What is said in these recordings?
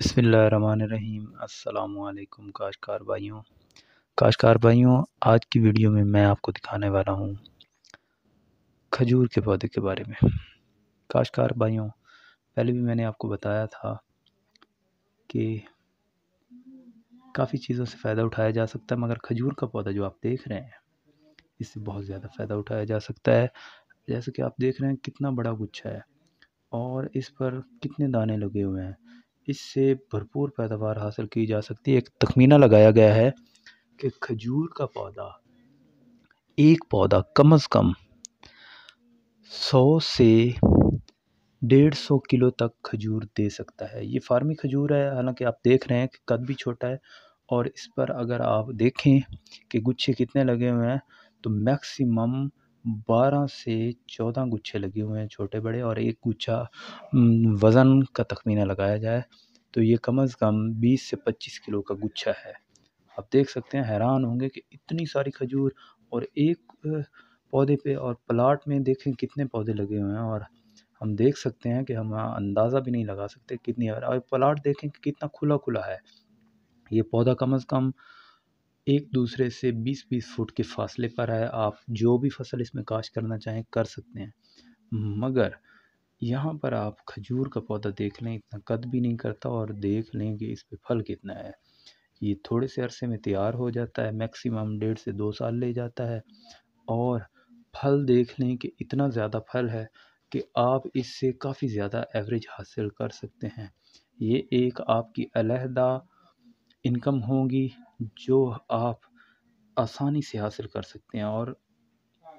बसमीम् अल्लाम काशकार भाइयों काशकार भाइयों आज की वीडियो में मैं आपको दिखाने वाला हूँ खजूर के पौधे के बारे में काशकार भाइयों पहले भी मैंने आपको बताया था कि काफ़ी चीज़ों से फ़ायदा उठाया जा सकता है मगर खजूर का पौधा जो आप देख रहे हैं इससे बहुत ज़्यादा फ़ायदा उठाया जा सकता है जैसे कि आप देख रहे हैं कितना बड़ा गुच्छा है और इस पर कितने दाने लगे हुए हैं इससे भरपूर पैदावार हासिल की जा सकती है एक तखमीना लगाया गया है कि खजूर का पौधा एक पौधा कम से कम सौ से डेढ़ सौ किलो तक खजूर दे सकता है ये फार्मी खजूर है हालांकि आप देख रहे हैं कि कद भी छोटा है और इस पर अगर आप देखें कि गुच्छे कितने लगे हुए हैं तो मैक्सिमम बारह से चौदह गुच्छे लगे हुए हैं छोटे बड़े और एक गुच्छा वज़न का तखमीना लगाया जाए तो ये कम अज़ कम बीस से पच्चीस किलो का गुच्छा है आप देख सकते हैं हैरान होंगे कि इतनी सारी खजूर और एक पौधे पे और प्लाट में देखें कितने पौधे लगे हुए हैं और हम देख सकते हैं कि हम अंदाज़ा भी नहीं लगा सकते कितनी और प्लाट देखें कि कितना खुला खुला है ये पौधा कम अज़ कम एक दूसरे से बीस बीस फुट के फासले पर है आप जो भी फसल इसमें काश करना चाहें कर सकते हैं मगर यहाँ पर आप खजूर का पौधा देख लें इतना कद भी नहीं करता और देख लें कि इस पर फल कितना है ये थोड़े से अरसे में तैयार हो जाता है मैक्सिमम डेढ़ से दो साल ले जाता है और फल देख लें कि इतना ज़्यादा फल है कि आप इससे काफ़ी ज़्यादा एवरेज हासिल कर सकते हैं ये एक आपकी अलहदा इनकम होंगी जो आप आसानी से हासिल कर सकते हैं और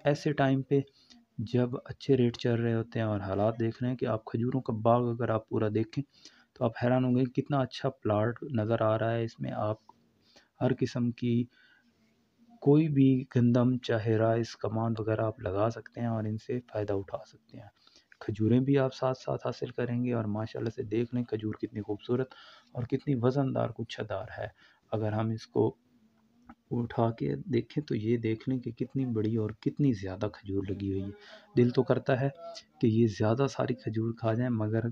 ऐसे टाइम पे जब अच्छे रेट चल रहे होते हैं और हालात देख रहे हैं कि आप खजूरों का बाग अगर आप पूरा देखें तो आप हैरान होंगे कितना अच्छा प्लाट नज़र आ रहा है इसमें आप हर किस्म की कोई भी गंदम चाहे राइस कमांड वगैरह आप लगा सकते हैं और इनसे फ़ायदा उठा सकते हैं खजूरें भी आप साथ साथ हासिल करेंगे और माशाल्लाह से देख लें खजूर कितनी खूबसूरत और कितनी वज़नदार गुच्छादार है अगर हम इसको उठा के देखें तो ये देख लें कि कितनी बड़ी और कितनी ज़्यादा खजूर लगी हुई है दिल तो करता है कि ये ज़्यादा सारी खजूर खा जाए मगर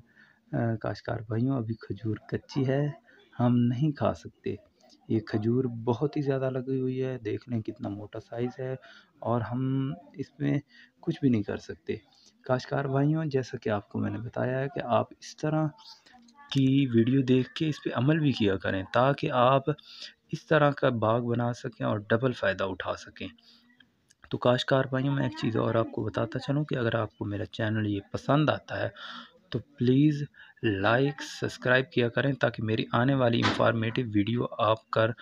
काशकार भाइयों अभी खजूर कच्ची है हम नहीं खा सकते ये खजूर बहुत ही ज़्यादा लगी हुई है देख लें कितना मोटा साइज़ है और हम इसमें कुछ भी नहीं कर सकते काश्तकार भाइयों जैसा कि आपको मैंने बताया है कि आप इस तरह की वीडियो देख के इस पर अमल भी किया करें ताकि आप इस तरह का बाग बना सकें और डबल फ़ायदा उठा सकें तो काश्तकार भाइयों मैं एक चीज़ और आपको बताता चलूँ कि अगर आपको मेरा चैनल ये पसंद आता है तो प्लीज़ लाइक सब्सक्राइब किया करें ताकि मेरी आने वाली इंफॉर्मेटिव वीडियो आप कर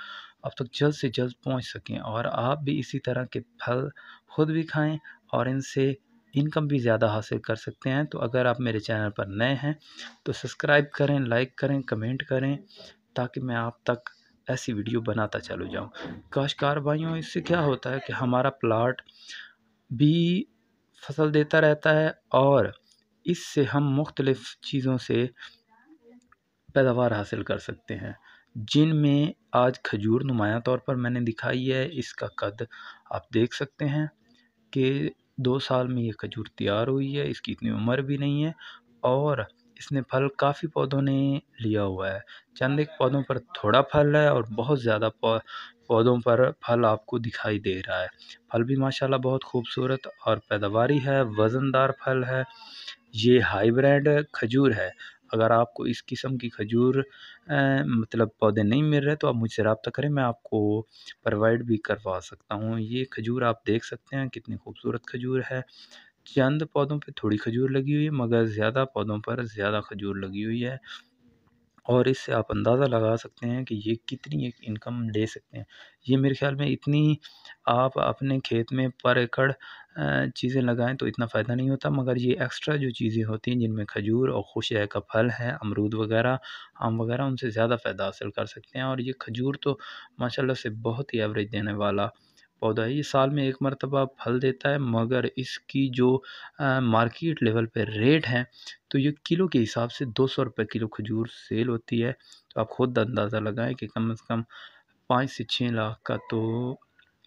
आप तक जल्द से जल्द पहुंच सकें और आप भी इसी तरह के फल खुद भी खाएं और इनसे इनकम भी ज़्यादा हासिल कर सकते हैं तो अगर आप मेरे चैनल पर नए हैं तो सब्सक्राइब करें लाइक करें कमेंट करें ताकि मैं आप तक ऐसी वीडियो बनाता चलू जाऊँ काशकार भाइयों इससे क्या होता है कि हमारा प्लाट भी फसल देता रहता है और इससे हम मुख्तलिफ़ चीज़ों से पैदावार हासिल कर सकते हैं जिनमें आज खजूर नुमाया तौर पर मैंने दिखाई है इसका कद आप देख सकते हैं कि दो साल में ये खजूर तैयार हुई है इसकी इतनी उम्र भी नहीं है और इसने फल काफ़ी पौधों ने लिया हुआ है चंद एक पौधों पर थोड़ा फल है और बहुत ज़्यादा पौधों पर फल आपको दिखाई दे रहा है फल भी माशाल्लाह बहुत खूबसूरत और पैदावारी है वज़नदार फल है ये हाईब्रेड खजूर है अगर आपको इस किस्म की खजूर मतलब पौधे नहीं मिल रहे तो आप मुझसे रबता करें मैं आपको प्रोवाइड भी करवा सकता हूँ ये खजूर आप देख सकते हैं कितनी खूबसूरत खजूर है चंद पौधों पे थोड़ी खजूर लगी हुई है मगर ज़्यादा पौधों पर ज़्यादा खजूर लगी हुई है और इससे आप अंदाज़ा लगा सकते हैं कि ये कितनी एक इनकम ले सकते हैं ये मेरे ख्याल में इतनी आप अपने खेत में पर एकड़ चीज़ें लगाएं तो इतना फ़ायदा नहीं होता मगर ये एक्स्ट्रा जो चीज़ें होती हैं जिनमें खजूर और खुशय का फल है अमरूद वगैरह आम वगैरह उनसे ज़्यादा फ़ायदा हासिल कर सकते हैं और ये खजूर तो माशाल्लाह से बहुत ही एवरेज देने वाला पौधा है ये साल में एक मरतबा फल देता है मगर इसकी जो मार्केट लेवल पे रेट है तो ये किलो के हिसाब से दो सौ रुपये किलो खजूर सेल होती है तो आप खुद अंदाज़ा लगाएं कि कम से कम पाँच से छः लाख का तो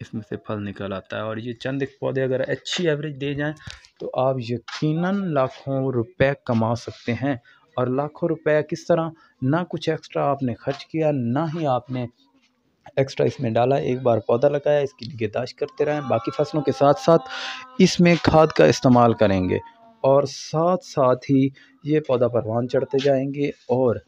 इसमें से फल निकल आता है और ये चंद पौधे अगर अच्छी एवरेज दे जाएँ तो आप यकीन लाखों रुपये कमा सकते हैं और लाखों रुपये किस तरह ना कुछ एक्स्ट्रा आपने खर्च किया ना ही आपने एक्स्ट्रा इसमें डाला एक बार पौधा लगाया इसकी निगहदाश्त करते रहें बाकी फसलों के साथ साथ इसमें खाद का इस्तेमाल करेंगे और साथ साथ ही ये पौधा परवान चढ़ते जाएंगे और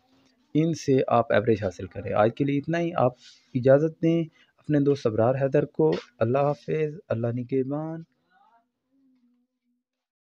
इनसे आप एवरेज हासिल करें आज के लिए इतना ही आप इजाज़त दें अपने दोस्त सबरार हैदर को अल्लाह हाफिज़ अल्लाह निगेबान